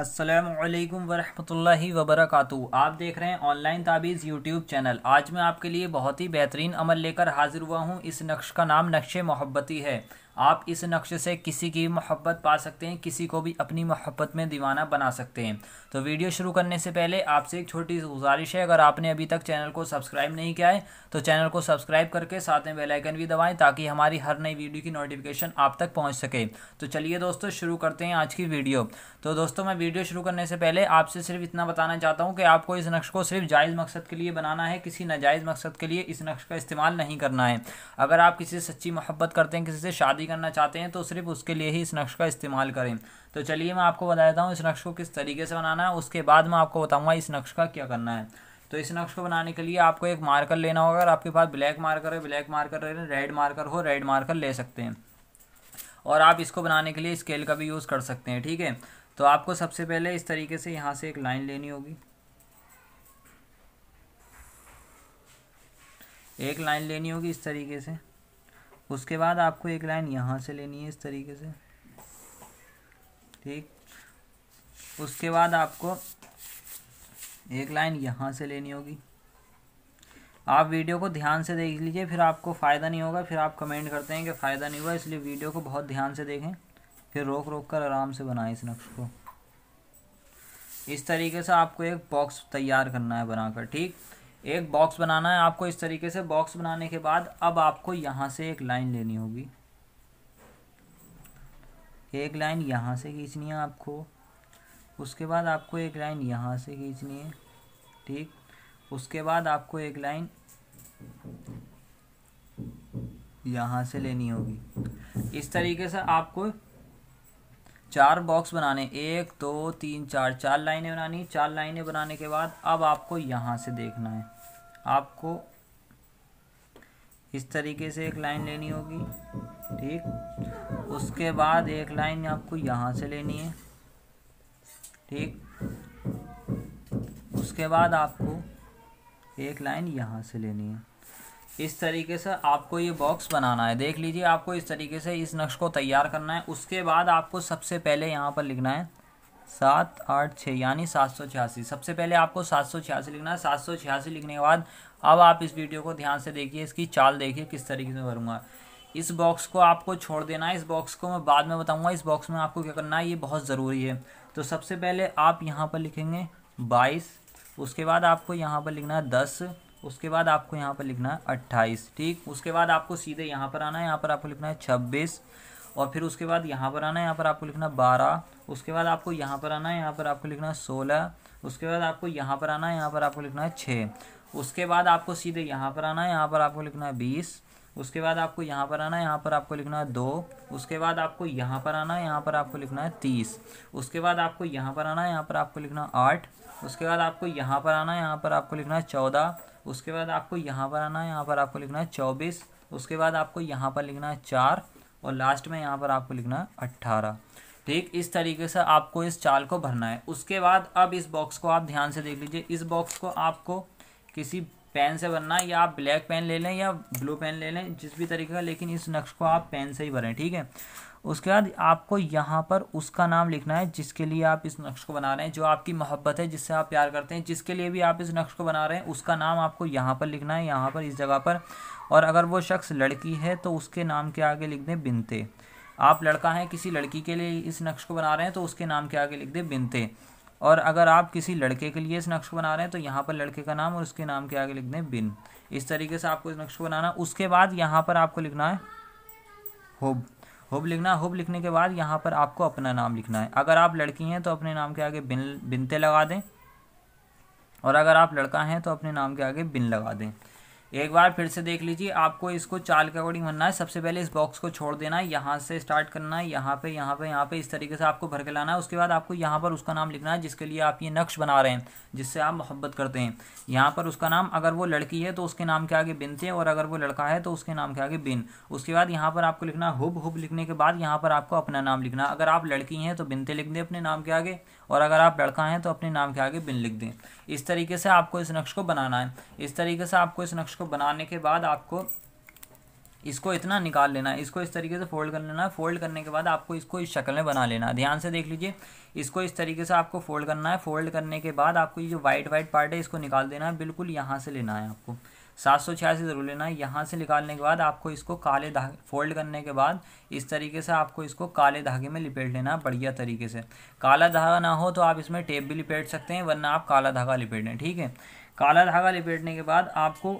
असलकम वरहमल वबरक आप देख रहे हैं ऑनलाइन ताबीज़ यूट्यूब चैनल आज मैं आपके लिए बहुत ही बेहतरीन अमल लेकर हाज़िर हुआ हूँ इस नक्श का नाम नक्श मोहब्बती है आप इस नक्शे से किसी की मोहब्बत पा सकते हैं किसी को भी अपनी मोहब्बत में दीवाना बना सकते हैं तो वीडियो शुरू करने से पहले आपसे एक छोटी सी गुजारिश है अगर आपने अभी तक चैनल को सब्सक्राइब नहीं किया है तो चैनल को सब्सक्राइब करके साथ में बेलाइकन भी दबाएँ ताकि हमारी हर नई वीडियो की नोटिफिकेशन आप तक पहुँच सके तो चलिए दोस्तों शुरू करते हैं आज की वीडियो तो दोस्तों मैं वीडियो शुरू करने से पहले आपसे सिर्फ इतना बताना चाहता हूँ कि आपको इस नक्श को सिर्फ जायज़ मकसद के लिए बनाना है किसी नाजायज़ मकसद के लिए इस नक्श का इस्तेमाल नहीं करना है अगर आप किसी से सच्ची मोहब्बत करते हैं किसी से शादी स्टडी करना चाहते हैं तो सिर्फ उसके लिए ही इस नक्श का इस्तेमाल करें तो चलिए मैं आपको बता देता हूँ इस नक्श को किस तरीके से बनाना है उसके बाद मैं आपको बताऊँगा इस नक्श का क्या करना है तो इस नक्श को बनाने के लिए आपको एक मार्कर लेना होगा अगर आपके पास ब्लैक मार्कर है ब्लैक मार्कर है रेड मार्कर हो रेड मार्कर ले सकते हैं और आप इसको बनाने के लिए स्केल का भी यूज़ कर सकते हैं ठीक है तो आपको सबसे पहले इस तरीके से यहाँ से एक लाइन लेनी होगी एक लाइन लेनी होगी इस तरीके से उसके बाद आपको एक लाइन यहाँ से लेनी है इस तरीके से ठीक उसके बाद आपको एक लाइन यहाँ से लेनी होगी आप वीडियो को ध्यान से देख लीजिए फिर आपको फ़ायदा नहीं होगा फिर आप कमेंट करते हैं कि फ़ायदा नहीं हुआ इसलिए वीडियो को बहुत ध्यान से देखें फिर रोक रोक कर आराम से बनाएं इस नक्श को इस तरीके से आपको एक बॉक्स तैयार करना है बनाकर ठीक एक बॉक्स बनाना है आपको इस तरीके से बॉक्स बनाने के बाद अब आपको यहाँ से एक लाइन लेनी होगी एक लाइन यहाँ से खींचनी है आपको उसके बाद आपको एक लाइन यहाँ से खींचनी है ठीक उसके बाद आपको एक लाइन यहाँ से लेनी होगी इस तरीके से आपको चार बॉक्स बनाने एक दो तो, तीन चार चार लाइनें बनानी चार लाइनें बनाने के बाद अब आपको यहाँ से देखना है आपको इस तरीके से एक लाइन लेनी होगी ठीक उसके बाद एक लाइन आपको यहाँ से लेनी है ठीक उसके बाद आपको एक लाइन यहाँ से लेनी है इस तरीके से आपको ये बॉक्स बनाना है देख लीजिए आपको इस तरीके से इस नक्श को तैयार करना है उसके बाद आपको सबसे पहले यहाँ पर लिखना है सात आठ छः यानी सात सौ छियासी सबसे पहले आपको सात सौ छियासी लिखना है सात सौ छियासी लिखने के बाद अब आप इस वीडियो को ध्यान से देखिए इसकी चाल देखिए किस तरीके से भरूंगा इस बॉक्स को आपको छोड़ देना है इस बॉक्स को मैं बाद में बताऊँगा इस बॉक्स में आपको क्या करना है ये बहुत ज़रूरी है तो सबसे पहले आप यहाँ पर लिखेंगे बाईस उसके बाद आपको यहाँ पर लिखना है दस उसके बाद आपको यहाँ पर लिखना है अट्ठाईस ठीक उसके बाद आपको सीधे यहाँ पर आना है यहाँ पर आपको लिखना है छब्बीस और फिर उसके बाद यहाँ पर आना है यहाँ पर आपको लिखना बारह उसके बाद आपको यहाँ पर आना है यहाँ पर आपको लिखना है सोलह उसके बाद आपको यहाँ पर आना है यहाँ पर आपको लिखना है छः उसके बाद आपको सीधे यहाँ पर आना है यहाँ पर आपको लिखना है बीस उसके बाद आपको यहाँ पर आना है यहाँ पर आपको लिखना है दो उसके बाद आपको यहाँ पर आना है यहाँ पर आपको लिखना है तीस उसके बाद आपको यहाँ पर आना है यहाँ पर आपको लिखना है आठ उसके बाद आपको यहाँ पर आना है यहाँ पर आपको लिखना है चौदह उसके बाद आपको यहाँ पर आना है यहाँ पर आपको लिखना है चौबीस उसके बाद आपको यहाँ पर लिखना है चार और लास्ट में यहाँ पर आपको लिखना है अट्ठारह ठीक इस तरीके से आपको इस चाल को भरना है उसके बाद अब इस बॉक्स को आप ध्यान से देख लीजिए इस बॉक्स को आपको किसी पेन से बनना या आप ब्लैक पेन ले लें या ब्लू पेन ले लें जिस भी तरीके का लेकिन इस नक्श को आप पेन से ही भरें ठीक है उसके बाद आपको यहाँ पर उसका नाम लिखना है जिसके लिए आप इस नक्श को बना रहे हैं जो आपकी मोहब्बत है जिससे आप प्यार करते हैं जिसके लिए भी आप इस नक्श को बना रहे हैं उसका नाम आपको यहाँ पर लिखना है यहाँ पर इस जगह पर और अगर वो शख्स लड़की है तो उसके नाम के आगे लिख दें बिनते आप लड़का हैं किसी लड़की के लिए इस नक्श को बना रहे हैं तो उसके नाम के आगे लिख दें बिनते और अगर आप किसी लड़के के लिए इस नक्श बना रहे हैं तो यहाँ पर लड़के का नाम और उसके नाम के आगे लिख दें बिन इस तरीके से आपको इस नक्श बनाना उसके बाद यहाँ पर आपको लिखना है होब होब लिखना होब लिखने के बाद यहाँ पर आपको अपना नाम लिखना है अगर आप लड़की हैं तो अपने नाम के आगे बिन बिनते लगा दें और अगर आप लड़का हैं तो अपने नाम के आगे बिन लगा दें एक बार फिर से देख लीजिए आपको इसको चाल के अकॉर्डिंग भरना है सबसे पहले इस बॉक्स को छोड़ देना है यहाँ से स्टार्ट करना है यहाँ पे यहाँ पे यहाँ पे इस तरीके से आपको भर के लाना है उसके बाद आपको यहाँ पर उसका नाम लिखना है जिसके लिए आप ये नक्श बना रहे हैं जिससे आप मोहब्बत करते हैं यहाँ पर उसका नाम अगर वो लड़की है तो उसके नाम के आगे बिन थे और अगर वो लड़का है तो उसके नाम के आगे बिन उसके बाद यहाँ पर आपको लिखना हुब हुब लिखने के बाद यहाँ पर आपको अपना नाम लिखना अगर आप लड़की हैं तो बिनते लिख दें अपने नाम के आगे और अगर आप लड़का हैं तो अपने नाम के आगे बिन लिख दें इस तरीके से आपको इस नक्श को बनाना है इस तरीके से आपको इस नक्श इसको बनाने के बाद आपको इसको इतना निकाल लेना है इसको इस तरीके से फोल्ड कर लेना है फोल्ड करने के बाद आपको इसको इस शक्ल में बना लेना है ध्यान से देख लीजिए इसको इस तरीके से आपको फोल्ड करना है फोल्ड करने के बाद आपको ये जो वाइट वाइट पार्ट है इसको निकाल देना है बिल्कुल यहाँ से लेना है आपको सात सौ छियासी ज़रूर लेना है यहाँ से निकालने के बाद आपको इसको काले धागे फोल्ड करने के बाद इस तरीके से आपको इसको काले धागे में लिपेट लेना है बढ़िया तरीके से काला धागा ना हो तो आप इसमें टेप भी लिपेट सकते हैं वरना आप काला धागा लिपेट लें ठीक है काला धागा लिपेटने के बाद आपको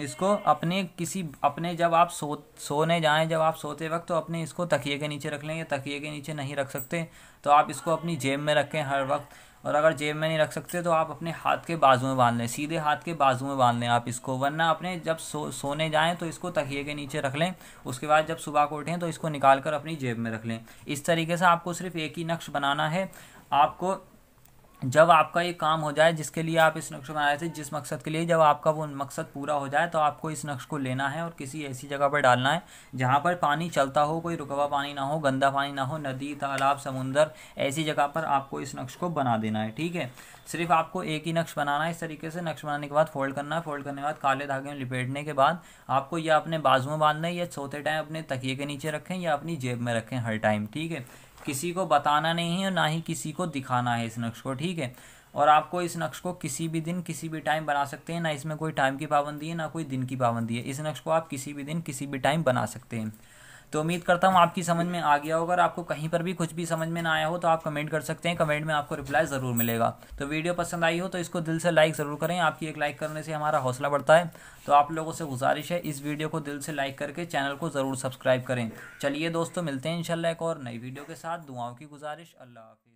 इसको अपने किसी अपने जब आप सो सोने जाएं जब आप सोते वक्त तो अपने इसको तकिए के नीचे रख लें या तकिए के नीचे नहीं रख सकते तो आप इसको अपनी जेब में रखें हर वक्त और अगर जेब में नहीं रख सकते तो आप अपने हाथ के बाजू में बांध लें सीधे हाथ के बाजू में बांध लें आप इसको वरना अपने जब सो सोने जाएं तो इसको तकिए के नीचे रख लें उसके बाद जब सुबह को उठें तो इसको निकाल कर अपनी जेब में रख लें इस तरीके से आपको सिर्फ एक ही नक्श बनाना है आपको जब आपका ये काम हो जाए जिसके लिए आप इस नक्श बनाए थे जिस मकसद के लिए जब आपका वो मकसद पूरा हो जाए तो आपको इस नक्श को लेना है और किसी ऐसी जगह पर डालना है जहाँ पर पानी चलता हो कोई रुकवा पानी ना हो गंदा पानी ना हो नदी तालाब समुंदर ऐसी जगह पर आपको इस नक्श को बना देना है ठीक है सिर्फ आपको एक ही नक्श बनाना है इस तरीके से नक्श बनाने के बाद फोल्ड करना है फोल्ड करने के बाद काले धागे में लपेटने के बाद आपको या अपने बाजू में बांधना है या सोते टाइम अपने तकिए के नीचे रखें या अपनी जेब में रखें हर टाइम ठीक है किसी को बताना नहीं है और ना ही किसी को दिखाना है इस नक्श को ठीक है और आपको इस नक्श को किसी भी दिन किसी भी टाइम बना सकते हैं ना इसमें कोई टाइम की पाबंदी है ना कोई दिन की पाबंदी है इस नक्श को आप किसी भी दिन किसी भी टाइम बना सकते हैं तो उम्मीद करता हूँ आपकी समझ में आ गया होगा अगर आपको कहीं पर भी कुछ भी समझ में ना आया हो तो आप कमेंट कर सकते हैं कमेंट में आपको रिप्लाई ज़रूर मिलेगा तो वीडियो पसंद आई हो तो इसको दिल से लाइक ज़रूर करें आपकी एक लाइक करने से हमारा हौसला बढ़ता है तो आप लोगों से गुजारिश है इस वीडियो को दिल से लाइक करके चैनल को ज़रूर सब्सक्राइब करें चलिए दोस्तों मिलते हैं इंशाल्लाह एक और नई वीडियो के साथ दुआओं की गुजारिश अल्लाह हाफिज़